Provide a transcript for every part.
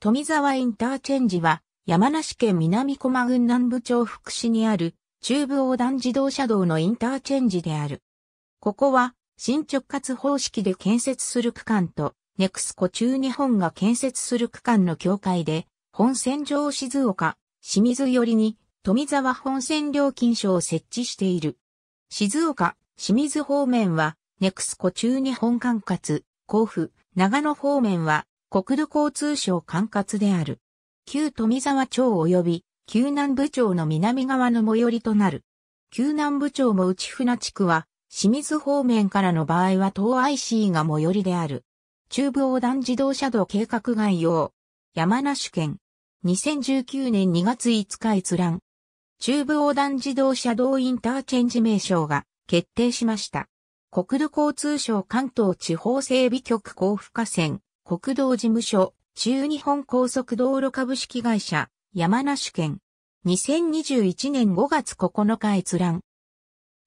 富沢インターチェンジは、山梨県南駒郡南部町福祉にある、中部横断自動車道のインターチェンジである。ここは、新直轄方式で建設する区間と、ネクスコ中日本が建設する区間の境界で、本線上静岡、清水寄りに、富沢本線料金所を設置している。静岡、清水方面は、ネクスコ中日本管轄、甲府、長野方面は、国土交通省管轄である。旧富沢町及び旧南部町の南側の最寄りとなる。旧南部町も内船地区は、清水方面からの場合は東 IC が最寄りである。中部横断自動車道計画概要。山梨県。2019年2月5日閲覧。中部横断自動車道インターチェンジ名称が決定しました。国土交通省関東地方整備局交付河川。国道事務所、中日本高速道路株式会社、山梨県。2021年5月9日閲覧。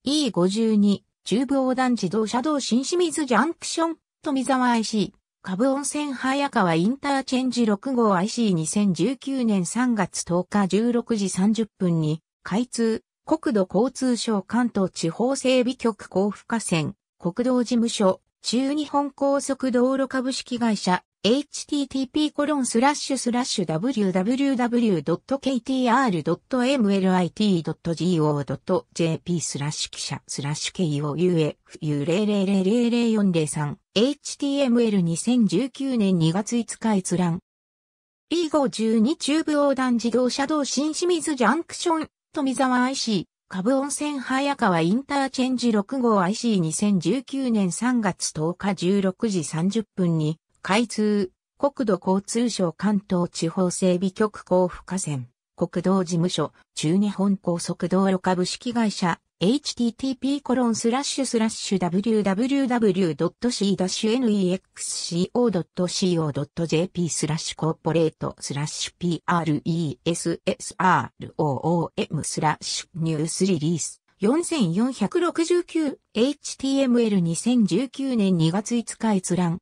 E52、中部横断自動車道新清水ジャンクション、富沢 IC、株温泉早川インターチェンジ6号 IC2019 年3月10日16時30分に、開通、国土交通省関東地方整備局交付河川、国道事務所、中日本高速道路株式会社 http://www.ktr.mlit.go.jp スラッシュ記者スラッシュ k o u f u 0 0 0 0 4 0 3 HTML2019 年2月5日閲覧 B52 中部横断自動車道新清水ジャンクション富沢 IC 下部温泉早川インターチェンジ6号 IC2019 年3月10日16時30分に、開通、国土交通省関東地方整備局交付河川、国道事務所、中日本高速道路株式会社、http://www.c-nexco.co.jp スラッシュコーポレートスラッシュ pressroom スラッシュニュースリリース 4469HTML2019 年2月5日閲覧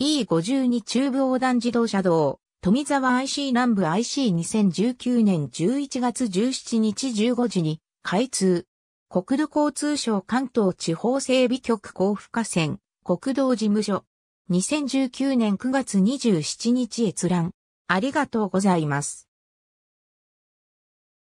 E52 中部横断自動車道富沢 IC 南部 IC2019 年11月17日15時に開通国土交通省関東地方整備局交付河川、国道事務所。2019年9月27日閲覧。ありがとうございます。